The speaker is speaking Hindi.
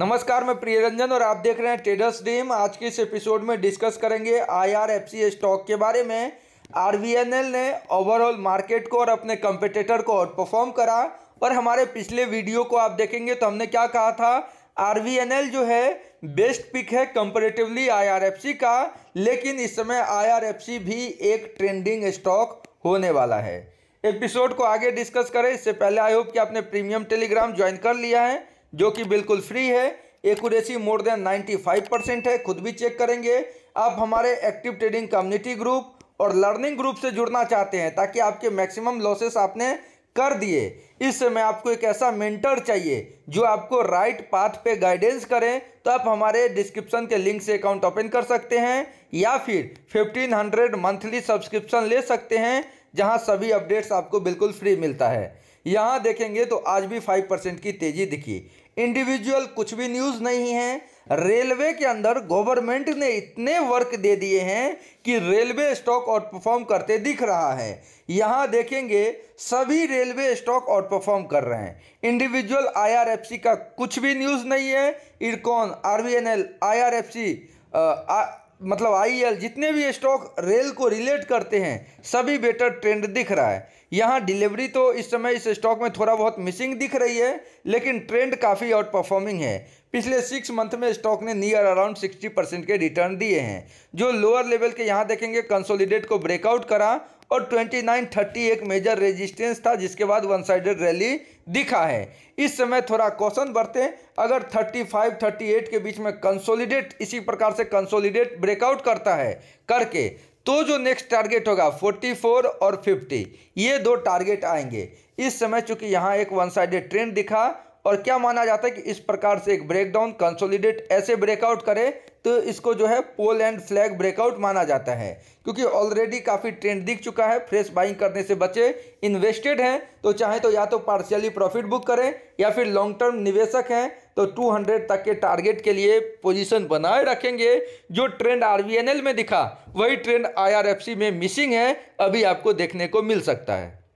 नमस्कार मैं प्रियरंजन और आप देख रहे हैं ट्रेडर्स ड्रीम आज के इस एपिसोड में डिस्कस करेंगे आईआरएफसी स्टॉक के बारे में आरवीएनएल ने ओवरऑल मार्केट को और अपने कंपटीटर को आउट परफॉर्म करा और हमारे पिछले वीडियो को आप देखेंगे तो हमने क्या कहा था आरवीएनएल जो है बेस्ट पिक है कंपेरेटिवली आई का लेकिन इस समय आई भी एक ट्रेंडिंग स्टॉक होने वाला है एपिसोड को आगे डिस्कस करें इससे पहले आई होप कि आपने प्रीमियम टेलीग्राम ज्वाइन कर लिया है जो कि बिल्कुल फ्री है एकूरेसी मोर देन 95 परसेंट है खुद भी चेक करेंगे आप हमारे एक्टिव ट्रेडिंग कम्युनिटी ग्रुप और लर्निंग ग्रुप से जुड़ना चाहते हैं ताकि आपके मैक्सिमम लॉसेस आपने कर दिए इस समय आपको एक ऐसा मेंटर चाहिए जो आपको राइट पाथ पे गाइडेंस करें तो आप हमारे डिस्क्रिप्शन के लिंक से अकाउंट ओपन कर सकते हैं या फिर 1500 मंथली सब्सक्रिप्शन ले सकते हैं जहां सभी अपडेट्स आपको बिल्कुल फ्री मिलता है यहाँ देखेंगे तो आज भी फाइव परसेंट की तेजी दिखी इंडिविजुअल कुछ भी न्यूज़ नहीं है रेलवे के अंदर गवर्नमेंट ने इतने वर्क दे दिए हैं कि रेलवे स्टॉक आउट परफॉर्म करते दिख रहा है यहाँ देखेंगे सभी रेलवे स्टॉक आउट परफॉर्म कर रहे हैं इंडिविजुअल आईआरएफसी का कुछ भी न्यूज़ नहीं है इरकॉन आरबीएनएल आईआरएफसी मतलब आई e जितने भी स्टॉक रेल को रिलेट करते हैं सभी बेटर ट्रेंड दिख रहा है यहाँ डिलीवरी तो इस समय इस स्टॉक में थोड़ा बहुत मिसिंग दिख रही है लेकिन ट्रेंड काफ़ी आउट परफॉर्मिंग है पिछले सिक्स मंथ में स्टॉक ने नियर अराउंड सिक्सटी परसेंट के रिटर्न दिए हैं जो लोअर लेवल के यहाँ देखेंगे कंसोलिडेट को ब्रेकआउट करा और 2930 एक मेजर रेजिस्टेंस था जिसके बाद वन साइडेड रैली दिखा है इस समय थोड़ा कौशन बरतें अगर 35 38 के बीच में कंसोलिडेट इसी प्रकार से कंसोलिडेट ब्रेकआउट करता है करके तो जो नेक्स्ट टारगेट होगा 44 और 50 ये दो टारगेट आएंगे इस समय चूंकि यहाँ एक वन साइडेड ट्रेंड दिखा और क्या माना जाता है कि इस प्रकार से एक ब्रेकडाउन कंसोलिडेट ऐसे ब्रेकआउट करे तो इसको जो है पोल एंड फ्लैग ब्रेकआउट माना जाता है क्योंकि ऑलरेडी काफ़ी ट्रेंड दिख चुका है फ्रेश बाइंग करने से बचे इन्वेस्टेड हैं तो चाहे तो या तो पार्शियली प्रॉफिट बुक करें या फिर लॉन्ग टर्म निवेशक हैं तो 200 तक के टारगेट के लिए पोजीशन बनाए रखेंगे जो ट्रेंड आरवीएनएल में दिखा वही ट्रेंड आई में मिसिंग है अभी आपको देखने को मिल सकता है